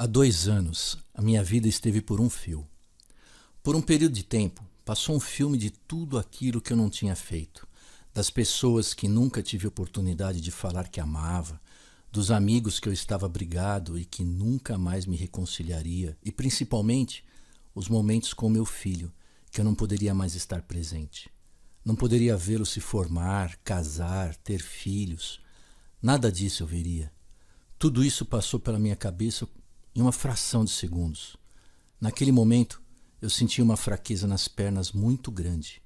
Há dois anos, a minha vida esteve por um fio. Por um período de tempo, passou um filme de tudo aquilo que eu não tinha feito, das pessoas que nunca tive oportunidade de falar que amava, dos amigos que eu estava brigado e que nunca mais me reconciliaria, e principalmente os momentos com meu filho, que eu não poderia mais estar presente. Não poderia vê-lo se formar, casar, ter filhos. Nada disso eu veria. Tudo isso passou pela minha cabeça em uma fração de segundos. Naquele momento, eu senti uma fraqueza nas pernas muito grande.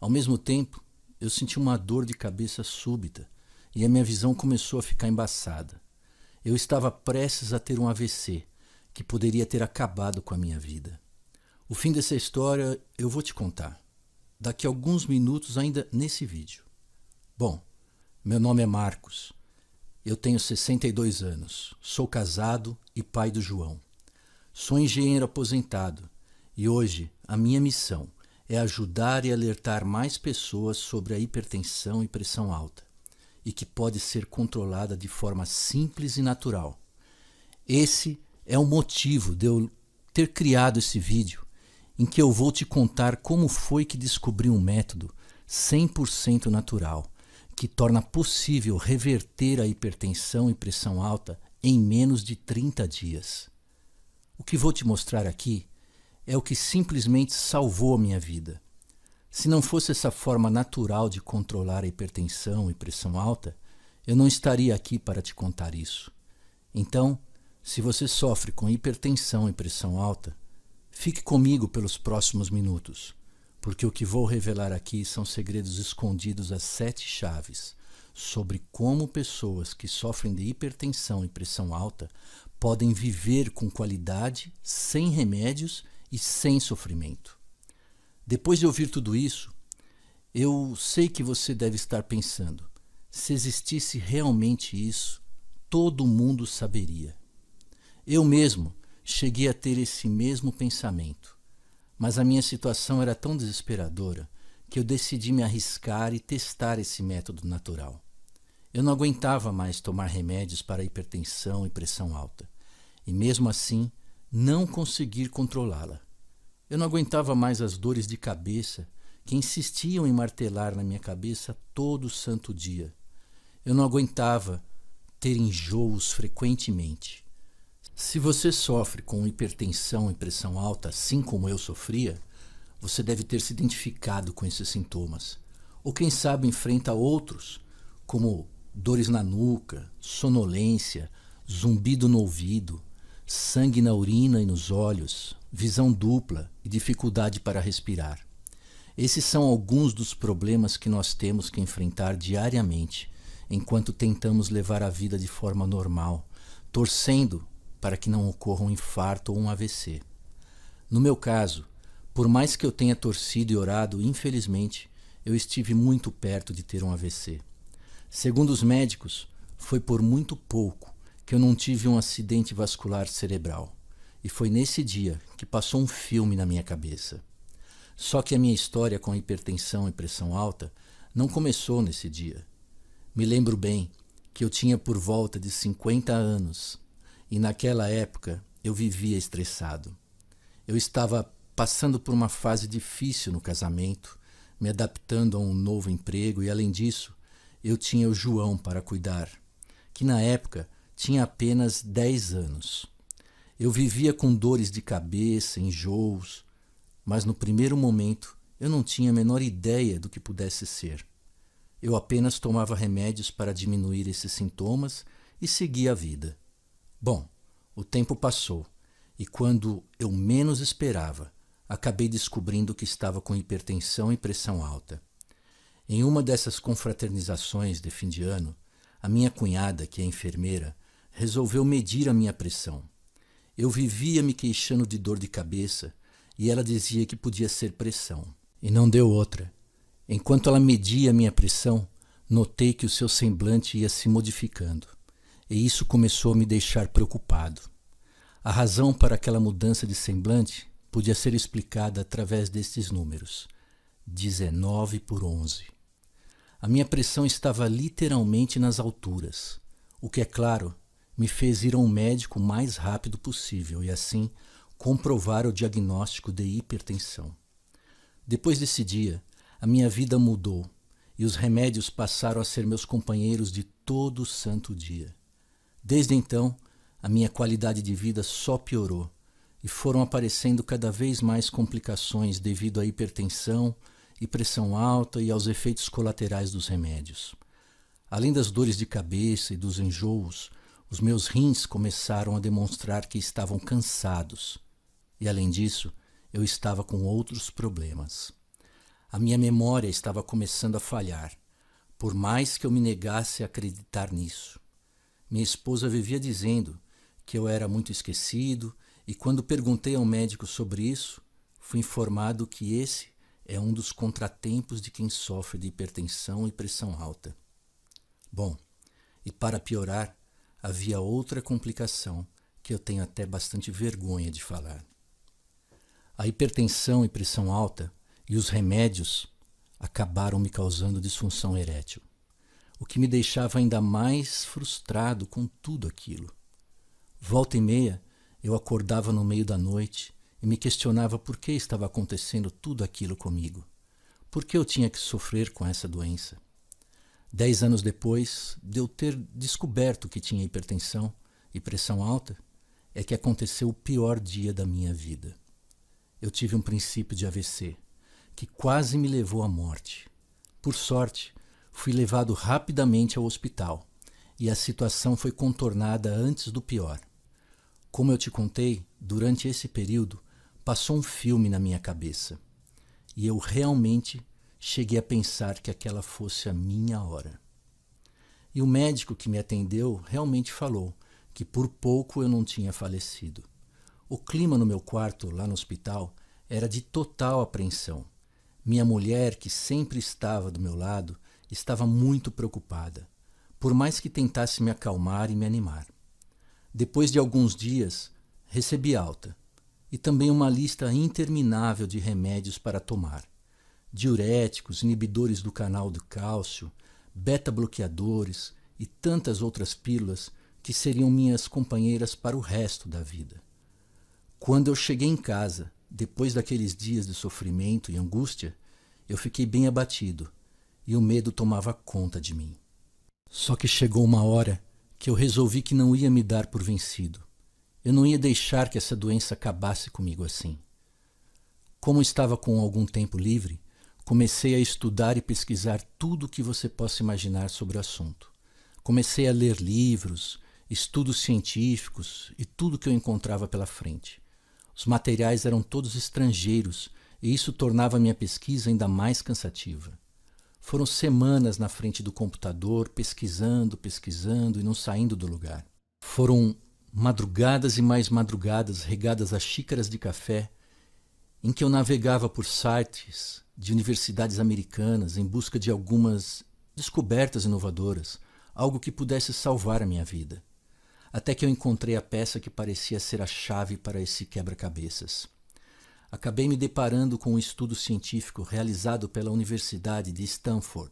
Ao mesmo tempo, eu senti uma dor de cabeça súbita e a minha visão começou a ficar embaçada. Eu estava prestes a ter um AVC que poderia ter acabado com a minha vida. O fim dessa história eu vou te contar daqui a alguns minutos ainda nesse vídeo. Bom, meu nome é Marcos. Eu tenho 62 anos, sou casado e pai do João. Sou engenheiro aposentado e hoje a minha missão é ajudar e alertar mais pessoas sobre a hipertensão e pressão alta e que pode ser controlada de forma simples e natural. Esse é o motivo de eu ter criado esse vídeo em que eu vou te contar como foi que descobri um método 100% natural que torna possível reverter a hipertensão e pressão alta em menos de 30 dias. O que vou te mostrar aqui é o que simplesmente salvou a minha vida. Se não fosse essa forma natural de controlar a hipertensão e pressão alta, eu não estaria aqui para te contar isso. Então, se você sofre com hipertensão e pressão alta, fique comigo pelos próximos minutos porque o que vou revelar aqui são segredos escondidos às sete chaves sobre como pessoas que sofrem de hipertensão e pressão alta podem viver com qualidade, sem remédios e sem sofrimento. Depois de ouvir tudo isso, eu sei que você deve estar pensando: se existisse realmente isso, todo mundo saberia. Eu mesmo cheguei a ter esse mesmo pensamento. Mas a minha situação era tão desesperadora que eu decidi me arriscar e testar esse método natural. Eu não aguentava mais tomar remédios para hipertensão e pressão alta, e mesmo assim não conseguir controlá-la. Eu não aguentava mais as dores de cabeça que insistiam em martelar na minha cabeça todo santo dia. Eu não aguentava ter enjoos frequentemente. Se você sofre com hipertensão e pressão alta, assim como eu sofria, você deve ter se identificado com esses sintomas. Ou quem sabe enfrenta outros, como dores na nuca, sonolência, zumbido no ouvido, sangue na urina e nos olhos, visão dupla e dificuldade para respirar. Esses são alguns dos problemas que nós temos que enfrentar diariamente enquanto tentamos levar a vida de forma normal, torcendo para que não ocorra um infarto ou um AVC. No meu caso, por mais que eu tenha torcido e orado, infelizmente, eu estive muito perto de ter um AVC. Segundo os médicos, foi por muito pouco que eu não tive um acidente vascular cerebral. E foi nesse dia que passou um filme na minha cabeça. Só que a minha história com hipertensão e pressão alta não começou nesse dia. Me lembro bem que eu tinha por volta de 50 anos e naquela época eu vivia estressado. Eu estava passando por uma fase difícil no casamento, me adaptando a um novo emprego e, além disso, eu tinha o João para cuidar, que na época tinha apenas 10 anos. Eu vivia com dores de cabeça, enjoos, mas no primeiro momento eu não tinha a menor ideia do que pudesse ser. Eu apenas tomava remédios para diminuir esses sintomas e seguia a vida. Bom, o tempo passou e quando eu menos esperava, acabei descobrindo que estava com hipertensão e pressão alta. Em uma dessas confraternizações de fim de ano, a minha cunhada, que é enfermeira, resolveu medir a minha pressão. Eu vivia me queixando de dor de cabeça e ela dizia que podia ser pressão. E não deu outra. Enquanto ela media a minha pressão, notei que o seu semblante ia se modificando e isso começou a me deixar preocupado. A razão para aquela mudança de semblante podia ser explicada através destes números: 19 por 11. A minha pressão estava literalmente nas alturas, o que, é claro, me fez ir a um médico o mais rápido possível e, assim, comprovar o diagnóstico de hipertensão. Depois desse dia, a minha vida mudou e os remédios passaram a ser meus companheiros de todo o santo dia. Desde então, a minha qualidade de vida só piorou e foram aparecendo cada vez mais complicações devido à hipertensão e pressão alta e aos efeitos colaterais dos remédios. Além das dores de cabeça e dos enjoos, os meus rins começaram a demonstrar que estavam cansados. E além disso, eu estava com outros problemas. A minha memória estava começando a falhar, por mais que eu me negasse a acreditar nisso. Minha esposa vivia dizendo que eu era muito esquecido, e quando perguntei ao médico sobre isso, fui informado que esse é um dos contratempos de quem sofre de hipertensão e pressão alta. Bom, e para piorar, havia outra complicação que eu tenho até bastante vergonha de falar. A hipertensão e pressão alta e os remédios acabaram me causando disfunção erétil o que me deixava ainda mais frustrado com tudo aquilo. Volta e meia, eu acordava no meio da noite e me questionava por que estava acontecendo tudo aquilo comigo. Por que eu tinha que sofrer com essa doença? Dez anos depois de eu ter descoberto que tinha hipertensão e pressão alta, é que aconteceu o pior dia da minha vida. Eu tive um princípio de AVC que quase me levou à morte. Por sorte, Fui levado rapidamente ao hospital e a situação foi contornada antes do pior. Como eu te contei, durante esse período passou um filme na minha cabeça e eu realmente cheguei a pensar que aquela fosse a minha hora. E o médico que me atendeu realmente falou que por pouco eu não tinha falecido. O clima no meu quarto, lá no hospital, era de total apreensão. Minha mulher, que sempre estava do meu lado, Estava muito preocupada, por mais que tentasse me acalmar e me animar. Depois de alguns dias, recebi alta e também uma lista interminável de remédios para tomar: diuréticos, inibidores do canal do cálcio, beta-bloqueadores e tantas outras pílulas que seriam minhas companheiras para o resto da vida. Quando eu cheguei em casa, depois daqueles dias de sofrimento e angústia, eu fiquei bem abatido e o medo tomava conta de mim. Só que chegou uma hora que eu resolvi que não ia me dar por vencido. Eu não ia deixar que essa doença acabasse comigo assim. Como estava com algum tempo livre, comecei a estudar e pesquisar tudo o que você possa imaginar sobre o assunto. Comecei a ler livros, estudos científicos e tudo que eu encontrava pela frente. Os materiais eram todos estrangeiros e isso tornava minha pesquisa ainda mais cansativa. Foram semanas na frente do computador, pesquisando, pesquisando e não saindo do lugar. Foram madrugadas e mais madrugadas regadas a xícaras de café, em que eu navegava por sites de universidades americanas em busca de algumas descobertas inovadoras, algo que pudesse salvar a minha vida. Até que eu encontrei a peça que parecia ser a chave para esse quebra-cabeças acabei me deparando com um estudo científico realizado pela Universidade de Stanford,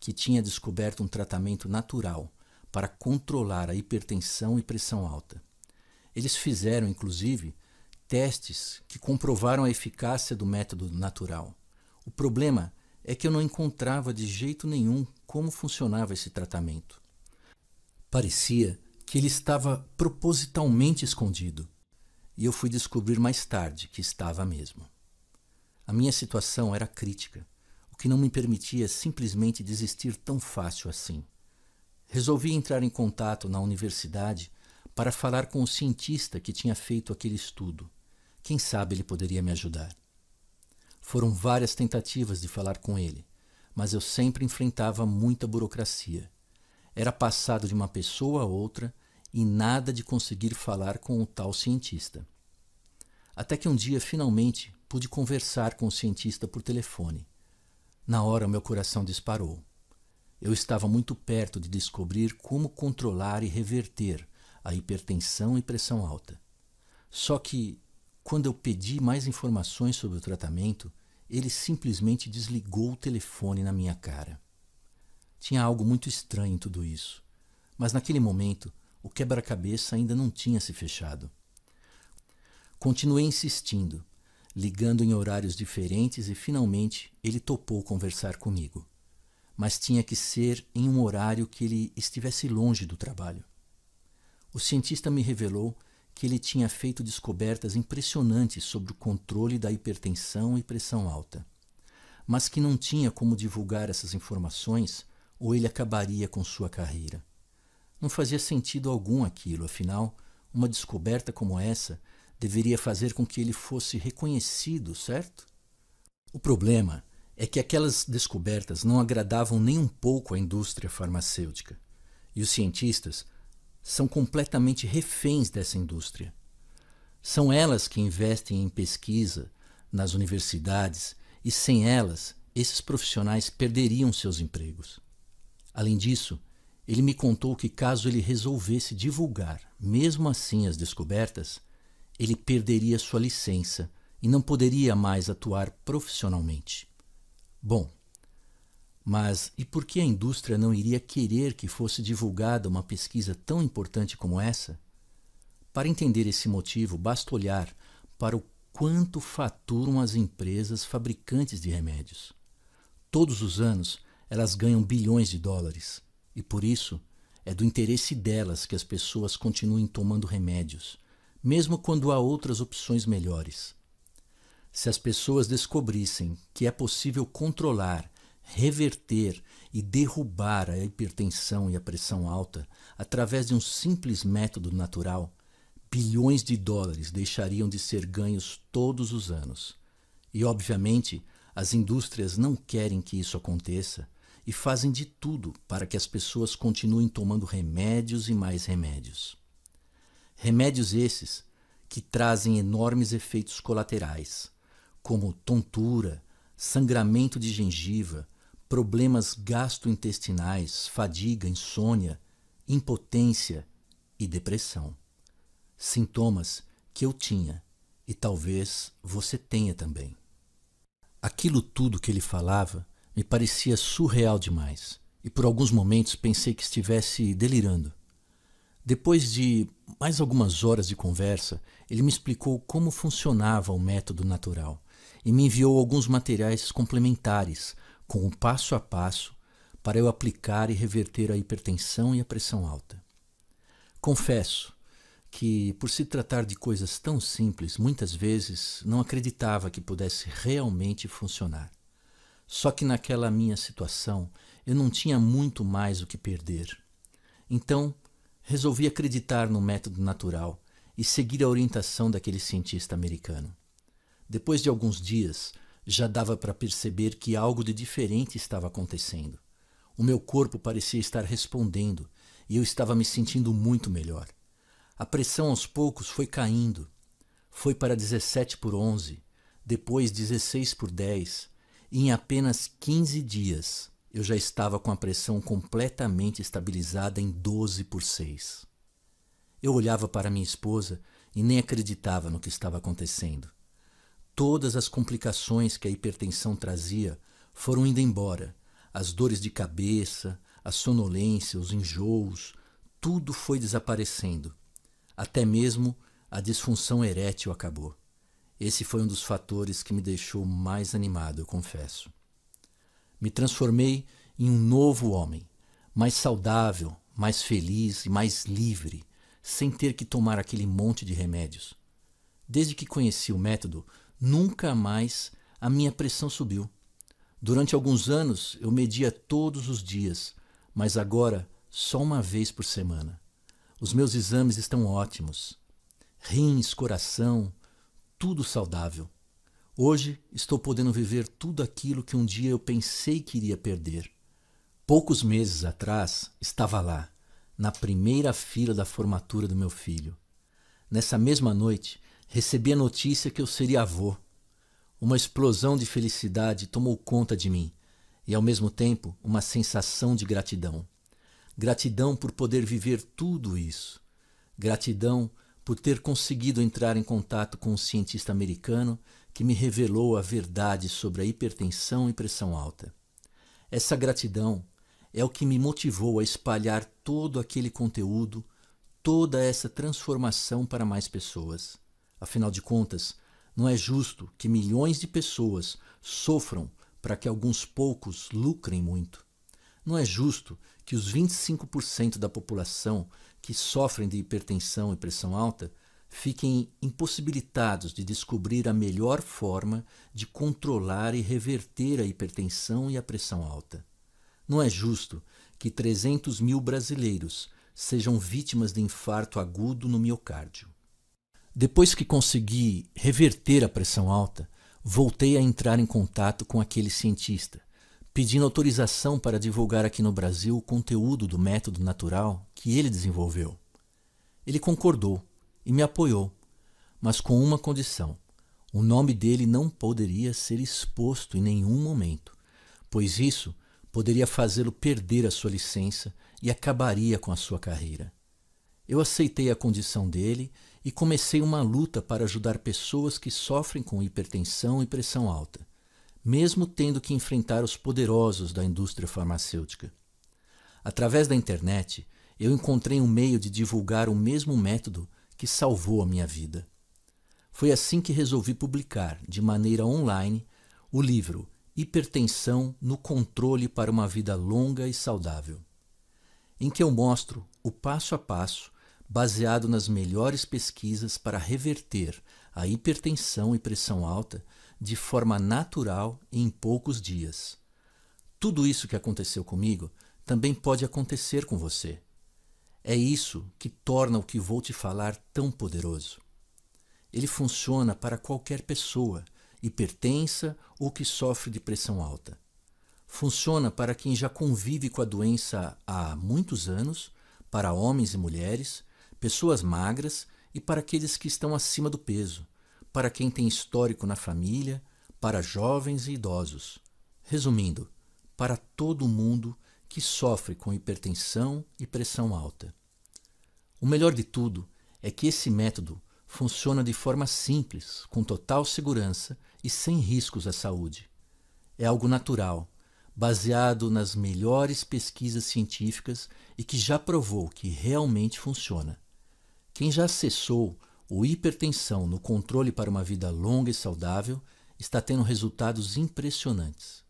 que tinha descoberto um tratamento natural para controlar a hipertensão e pressão alta. Eles fizeram, inclusive, testes que comprovaram a eficácia do método natural. O problema é que eu não encontrava de jeito nenhum como funcionava esse tratamento. Parecia que ele estava propositalmente escondido e eu fui descobrir mais tarde que estava mesmo. A minha situação era crítica, o que não me permitia simplesmente desistir tão fácil assim. Resolvi entrar em contato na universidade para falar com o cientista que tinha feito aquele estudo. Quem sabe ele poderia me ajudar. Foram várias tentativas de falar com ele, mas eu sempre enfrentava muita burocracia. Era passado de uma pessoa a outra e nada de conseguir falar com o tal cientista. Até que um dia, finalmente, pude conversar com o cientista por telefone. Na hora, meu coração disparou. Eu estava muito perto de descobrir como controlar e reverter a hipertensão e pressão alta. Só que, quando eu pedi mais informações sobre o tratamento, ele simplesmente desligou o telefone na minha cara. Tinha algo muito estranho em tudo isso, mas naquele momento o quebra-cabeça ainda não tinha se fechado. Continuei insistindo, ligando em horários diferentes e finalmente ele topou conversar comigo. Mas tinha que ser em um horário que ele estivesse longe do trabalho. O cientista me revelou que ele tinha feito descobertas impressionantes sobre o controle da hipertensão e pressão alta, mas que não tinha como divulgar essas informações ou ele acabaria com sua carreira. Não fazia sentido algum aquilo, afinal, uma descoberta como essa deveria fazer com que ele fosse reconhecido, certo? O problema é que aquelas descobertas não agradavam nem um pouco à indústria farmacêutica, e os cientistas são completamente reféns dessa indústria. São elas que investem em pesquisa nas universidades e sem elas, esses profissionais perderiam seus empregos. Além disso, ele me contou que caso ele resolvesse divulgar, mesmo assim, as descobertas, ele perderia sua licença e não poderia mais atuar profissionalmente. Bom, mas e por que a indústria não iria querer que fosse divulgada uma pesquisa tão importante como essa? Para entender esse motivo, basta olhar para o quanto faturam as empresas fabricantes de remédios. Todos os anos, elas ganham bilhões de dólares e por isso, é do interesse delas que as pessoas continuem tomando remédios, mesmo quando há outras opções melhores. Se as pessoas descobrissem que é possível controlar, reverter e derrubar a hipertensão e a pressão alta através de um simples método natural, bilhões de dólares deixariam de ser ganhos todos os anos. E, obviamente, as indústrias não querem que isso aconteça e fazem de tudo para que as pessoas continuem tomando remédios e mais remédios. Remédios esses que trazem enormes efeitos colaterais, como tontura, sangramento de gengiva, problemas gastrointestinais, fadiga, insônia, impotência e depressão. Sintomas que eu tinha e talvez você tenha também. Aquilo tudo que ele falava me parecia surreal demais, e por alguns momentos pensei que estivesse delirando. Depois de mais algumas horas de conversa, ele me explicou como funcionava o método natural e me enviou alguns materiais complementares, com o passo a passo, para eu aplicar e reverter a hipertensão e a pressão alta. Confesso que, por se tratar de coisas tão simples, muitas vezes não acreditava que pudesse realmente funcionar. Só que naquela minha situação eu não tinha muito mais o que perder. Então resolvi acreditar no método natural e seguir a orientação daquele cientista americano. Depois de alguns dias, já dava para perceber que algo de diferente estava acontecendo. O meu corpo parecia estar respondendo e eu estava me sentindo muito melhor. A pressão aos poucos foi caindo. Foi para 17 por 11, depois 16 por 10, em apenas 15 dias, eu já estava com a pressão completamente estabilizada em 12 por 6. Eu olhava para minha esposa e nem acreditava no que estava acontecendo. Todas as complicações que a hipertensão trazia foram indo embora. As dores de cabeça, a sonolência, os enjoos, tudo foi desaparecendo. Até mesmo a disfunção erétil acabou. Esse foi um dos fatores que me deixou mais animado, eu confesso. Me transformei em um novo homem, mais saudável, mais feliz e mais livre, sem ter que tomar aquele monte de remédios. Desde que conheci o método, nunca mais a minha pressão subiu. Durante alguns anos eu media todos os dias, mas agora só uma vez por semana. Os meus exames estão ótimos. Rins, coração, tudo saudável. Hoje estou podendo viver tudo aquilo que um dia eu pensei que iria perder. Poucos meses atrás estava lá, na primeira fila da formatura do meu filho. Nessa mesma noite, recebi a notícia que eu seria avô. Uma explosão de felicidade tomou conta de mim e, ao mesmo tempo, uma sensação de gratidão. Gratidão por poder viver tudo isso. Gratidão por ter conseguido entrar em contato com um cientista americano que me revelou a verdade sobre a hipertensão e pressão alta. Essa gratidão é o que me motivou a espalhar todo aquele conteúdo, toda essa transformação para mais pessoas. Afinal de contas, não é justo que milhões de pessoas sofram para que alguns poucos lucrem muito. Não é justo que os 25% da população que sofrem de hipertensão e pressão alta fiquem impossibilitados de descobrir a melhor forma de controlar e reverter a hipertensão e a pressão alta. Não é justo que 300 mil brasileiros sejam vítimas de infarto agudo no miocárdio. Depois que consegui reverter a pressão alta, voltei a entrar em contato com aquele cientista pedindo autorização para divulgar aqui no Brasil o conteúdo do método natural que ele desenvolveu. Ele concordou e me apoiou, mas com uma condição: o nome dele não poderia ser exposto em nenhum momento, pois isso poderia fazê-lo perder a sua licença e acabaria com a sua carreira. Eu aceitei a condição dele e comecei uma luta para ajudar pessoas que sofrem com hipertensão e pressão alta mesmo tendo que enfrentar os poderosos da indústria farmacêutica. Através da internet, eu encontrei um meio de divulgar o mesmo método que salvou a minha vida. Foi assim que resolvi publicar, de maneira online, o livro Hipertensão no Controle para uma Vida Longa e Saudável, em que eu mostro o passo a passo, baseado nas melhores pesquisas para reverter a hipertensão e pressão alta de forma natural em poucos dias. Tudo isso que aconteceu comigo também pode acontecer com você. É isso que torna o que vou te falar tão poderoso. Ele funciona para qualquer pessoa, hipertensa ou que sofre de pressão alta. Funciona para quem já convive com a doença há muitos anos, para homens e mulheres, pessoas magras e para aqueles que estão acima do peso, para quem tem histórico na família, para jovens e idosos. Resumindo, para todo mundo que sofre com hipertensão e pressão alta. O melhor de tudo é que esse método funciona de forma simples, com total segurança e sem riscos à saúde. É algo natural, baseado nas melhores pesquisas científicas e que já provou que realmente funciona. Quem já acessou o hipertensão no controle para uma vida longa e saudável está tendo resultados impressionantes.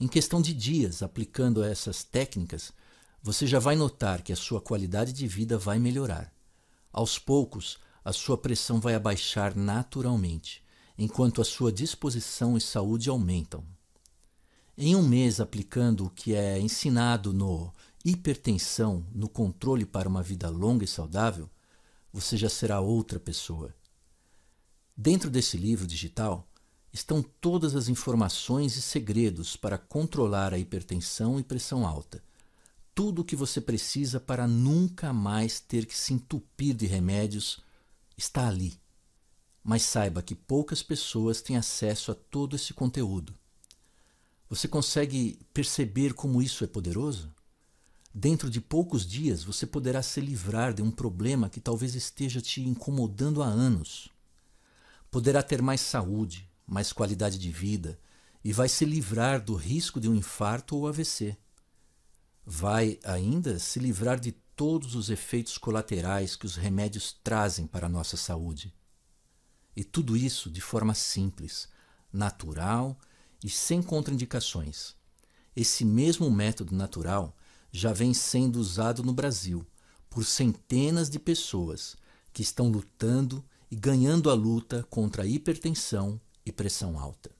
Em questão de dias, aplicando essas técnicas, você já vai notar que a sua qualidade de vida vai melhorar. Aos poucos, a sua pressão vai abaixar naturalmente, enquanto a sua disposição e saúde aumentam. Em um mês aplicando o que é ensinado no Hipertensão no Controle para uma Vida Longa e Saudável, você já será outra pessoa. Dentro desse livro digital estão todas as informações e segredos para controlar a hipertensão e pressão alta. Tudo o que você precisa para nunca mais ter que se entupir de remédios está ali. Mas saiba que poucas pessoas têm acesso a todo esse conteúdo. Você consegue perceber como isso é poderoso? Dentro de poucos dias você poderá se livrar de um problema que talvez esteja te incomodando há anos. Poderá ter mais saúde, mais qualidade de vida e vai se livrar do risco de um infarto ou AVC. Vai ainda se livrar de todos os efeitos colaterais que os remédios trazem para a nossa saúde. E tudo isso de forma simples, natural e sem contraindicações. Esse mesmo método natural já vem sendo usado no Brasil por centenas de pessoas que estão lutando e ganhando a luta contra a hipertensão e pressão alta.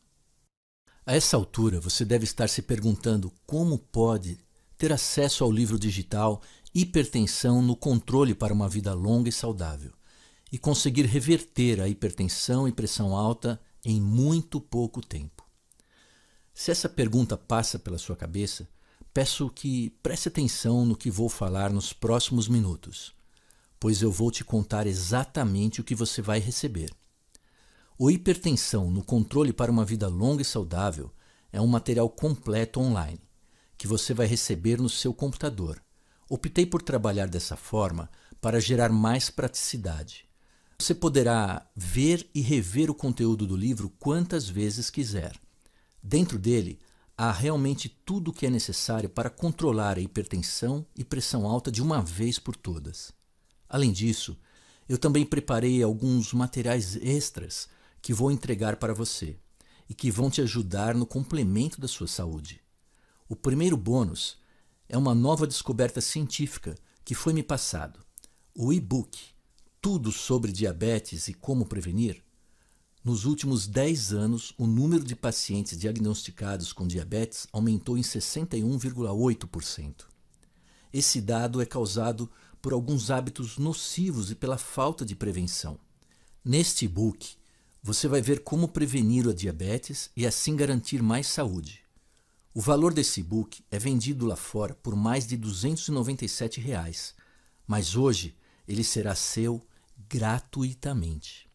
A essa altura, você deve estar se perguntando como pode ter acesso ao livro digital Hipertensão no Controle para uma Vida Longa e Saudável e conseguir reverter a hipertensão e pressão alta em muito pouco tempo. Se essa pergunta passa pela sua cabeça, peço que preste atenção no que vou falar nos próximos minutos, pois eu vou te contar exatamente o que você vai receber. O Hipertensão no Controle para uma Vida Longa e Saudável é um material completo online, que você vai receber no seu computador. Optei por trabalhar dessa forma para gerar mais praticidade. Você poderá ver e rever o conteúdo do livro quantas vezes quiser. Dentro dele, há realmente tudo o que é necessário para controlar a hipertensão e pressão alta de uma vez por todas. Além disso, eu também preparei alguns materiais extras que vou entregar para você e que vão te ajudar no complemento da sua saúde. O primeiro bônus é uma nova descoberta científica que foi me passado. O e-book Tudo sobre diabetes e como prevenir nos últimos 10 anos, o número de pacientes diagnosticados com diabetes aumentou em 61,8%. Esse dado é causado por alguns hábitos nocivos e pela falta de prevenção. Neste book, você vai ver como prevenir a diabetes e assim garantir mais saúde. O valor desse book é vendido lá fora por mais de R$ 297, reais, mas hoje ele será seu gratuitamente.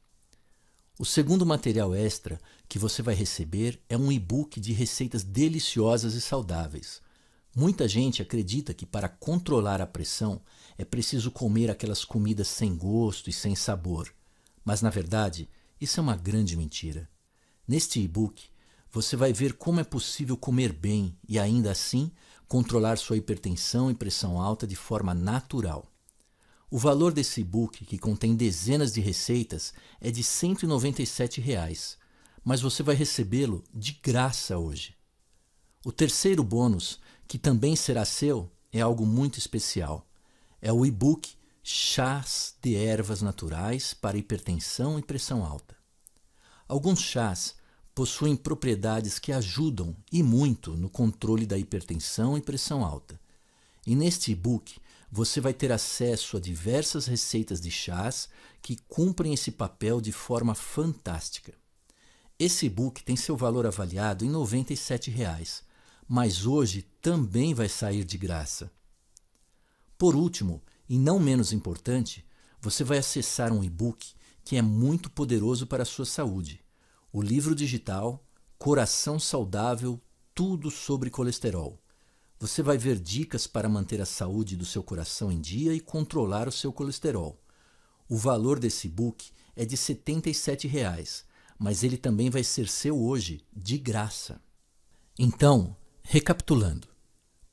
O segundo material extra que você vai receber é um e-book de receitas deliciosas e saudáveis. Muita gente acredita que para controlar a pressão é preciso comer aquelas comidas sem gosto e sem sabor. Mas na verdade, isso é uma grande mentira. Neste e-book, você vai ver como é possível comer bem e ainda assim controlar sua hipertensão e pressão alta de forma natural. O valor desse e book, que contém dezenas de receitas, é de R$ 197,00, reais, mas você vai recebê-lo de graça hoje. O terceiro bônus, que também será seu, é algo muito especial. É o e-book Chás de ervas naturais para hipertensão e pressão alta. Alguns chás possuem propriedades que ajudam e muito no controle da hipertensão e pressão alta. E neste e-book você vai ter acesso a diversas receitas de chás que cumprem esse papel de forma fantástica. Esse e-book tem seu valor avaliado em R$ 97,00, mas hoje também vai sair de graça. Por último, e não menos importante, você vai acessar um e-book que é muito poderoso para a sua saúde. O livro digital Coração Saudável Tudo sobre Colesterol. Você vai ver dicas para manter a saúde do seu coração em dia e controlar o seu colesterol. O valor desse book é de R$ 77,00, mas ele também vai ser seu hoje, de graça. Então, recapitulando.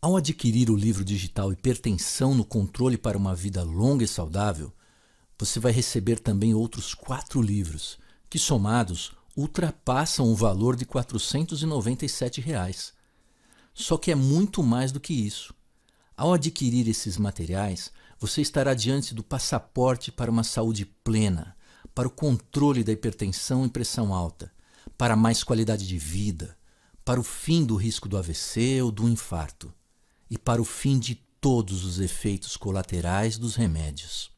Ao adquirir o livro digital Hipertensão no Controle para uma Vida Longa e Saudável, você vai receber também outros quatro livros, que somados ultrapassam o valor de R$ 497. Reais. Só que é muito mais do que isso. Ao adquirir esses materiais, você estará diante do passaporte para uma saúde plena, para o controle da hipertensão e pressão alta, para mais qualidade de vida, para o fim do risco do AVC ou do infarto, e para o fim de todos os efeitos colaterais dos remédios.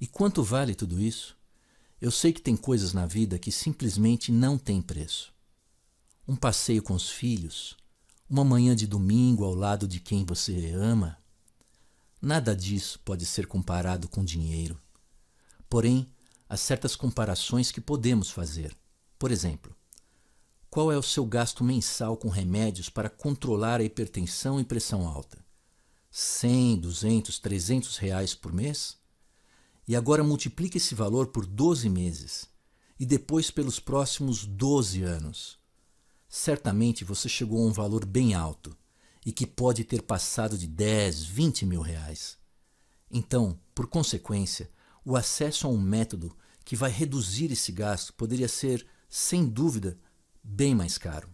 E quanto vale tudo isso? Eu sei que tem coisas na vida que simplesmente não têm preço. Um passeio com os filhos, uma manhã de domingo ao lado de quem você ama, nada disso pode ser comparado com dinheiro. Porém, há certas comparações que podemos fazer. Por exemplo, qual é o seu gasto mensal com remédios para controlar a hipertensão e pressão alta? 100, 200, 300 reais por mês? E agora multiplique esse valor por 12 meses e depois pelos próximos 12 anos certamente você chegou a um valor bem alto e que pode ter passado de 10, 20 mil reais. Então, por consequência, o acesso a um método que vai reduzir esse gasto poderia ser, sem dúvida, bem mais caro.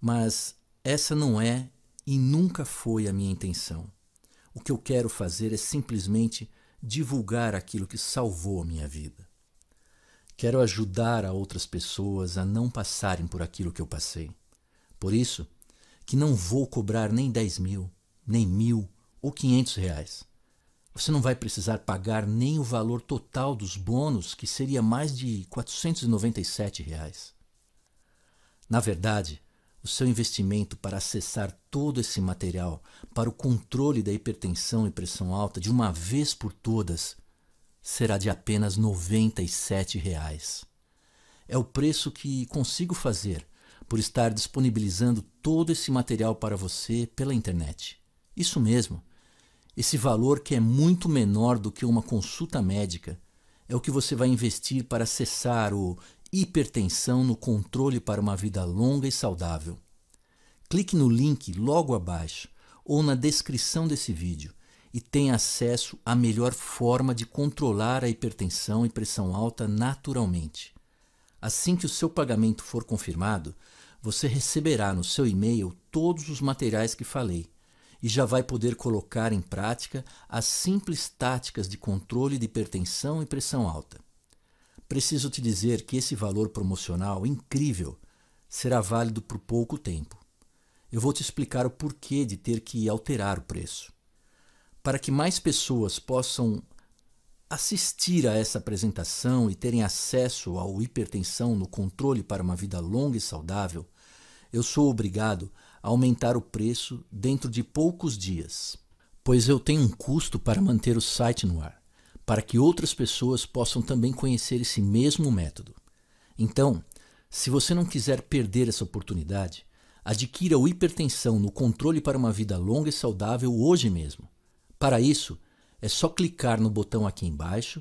Mas essa não é e nunca foi a minha intenção. O que eu quero fazer é simplesmente divulgar aquilo que salvou a minha vida. Quero ajudar a outras pessoas a não passarem por aquilo que eu passei. Por isso, que não vou cobrar nem 10 mil, nem mil ou 500 reais. Você não vai precisar pagar nem o valor total dos bônus, que seria mais de 497 reais. Na verdade, o seu investimento para acessar todo esse material para o controle da hipertensão e pressão alta de uma vez por todas será de apenas R$ 97,00. É o preço que consigo fazer por estar disponibilizando todo esse material para você pela internet. Isso mesmo. Esse valor que é muito menor do que uma consulta médica é o que você vai investir para cessar o hipertensão no controle para uma vida longa e saudável. Clique no link logo abaixo ou na descrição desse vídeo e tem acesso à melhor forma de controlar a hipertensão e pressão alta naturalmente. Assim que o seu pagamento for confirmado, você receberá no seu e-mail todos os materiais que falei e já vai poder colocar em prática as simples táticas de controle de hipertensão e pressão alta. Preciso te dizer que esse valor promocional incrível será válido por pouco tempo. Eu vou te explicar o porquê de ter que alterar o preço para que mais pessoas possam assistir a essa apresentação e terem acesso ao hipertensão no controle para uma vida longa e saudável, eu sou obrigado a aumentar o preço dentro de poucos dias, pois eu tenho um custo para manter o site no ar, para que outras pessoas possam também conhecer esse mesmo método. Então, se você não quiser perder essa oportunidade, adquira o Hipertensão no controle para uma vida longa e saudável hoje mesmo. Para isso, é só clicar no botão aqui embaixo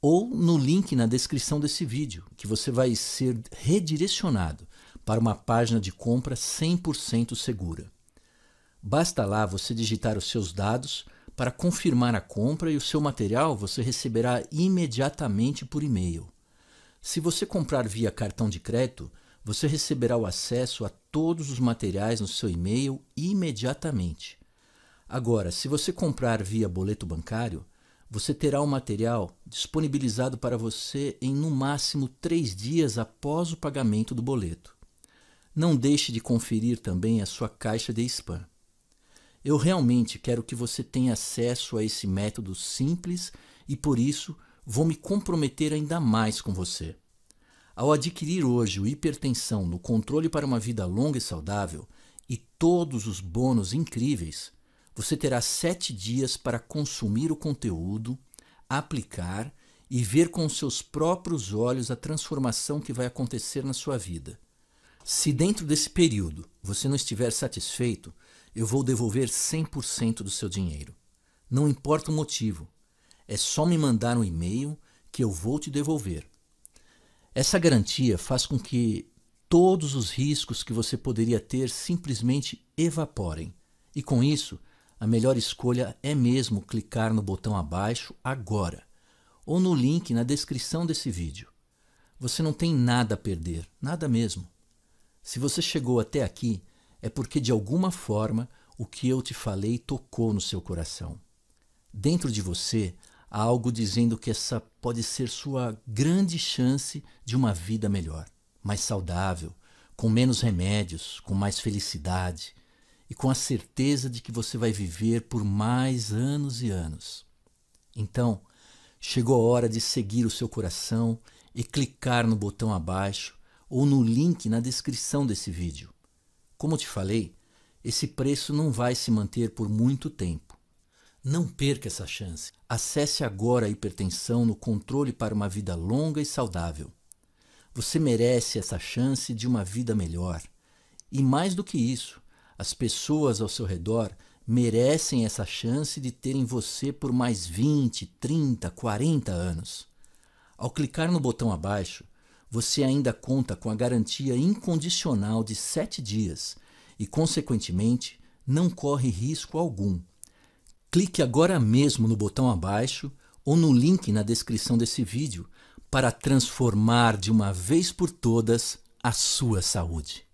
ou no link na descrição desse vídeo, que você vai ser redirecionado para uma página de compra 100% segura. Basta lá você digitar os seus dados para confirmar a compra e o seu material você receberá imediatamente por e-mail. Se você comprar via cartão de crédito, você receberá o acesso a todos os materiais no seu e-mail imediatamente. Agora, se você comprar via boleto bancário, você terá o material disponibilizado para você em no máximo três dias após o pagamento do boleto. Não deixe de conferir também a sua caixa de spam. Eu realmente quero que você tenha acesso a esse método simples e por isso vou me comprometer ainda mais com você. Ao adquirir hoje o Hipertensão no Controle para uma Vida Longa e Saudável e todos os bônus incríveis, você terá sete dias para consumir o conteúdo, aplicar e ver com seus próprios olhos a transformação que vai acontecer na sua vida. Se dentro desse período você não estiver satisfeito, eu vou devolver 100% do seu dinheiro. Não importa o motivo, é só me mandar um e-mail que eu vou te devolver. Essa garantia faz com que todos os riscos que você poderia ter simplesmente evaporem, e com isso a melhor escolha é mesmo clicar no botão abaixo agora ou no link na descrição desse vídeo. Você não tem nada a perder, nada mesmo. Se você chegou até aqui, é porque de alguma forma o que eu te falei tocou no seu coração. Dentro de você há algo dizendo que essa pode ser sua grande chance de uma vida melhor, mais saudável, com menos remédios, com mais felicidade, e com a certeza de que você vai viver por mais anos e anos. Então, chegou a hora de seguir o seu coração e clicar no botão abaixo ou no link na descrição desse vídeo. Como te falei, esse preço não vai se manter por muito tempo. Não perca essa chance. Acesse agora a hipertensão no controle para uma vida longa e saudável. Você merece essa chance de uma vida melhor. E mais do que isso, as pessoas ao seu redor merecem essa chance de terem você por mais 20, 30, 40 anos. Ao clicar no botão abaixo, você ainda conta com a garantia incondicional de 7 dias e, consequentemente, não corre risco algum. Clique agora mesmo no botão abaixo ou no link na descrição desse vídeo para transformar de uma vez por todas a sua saúde.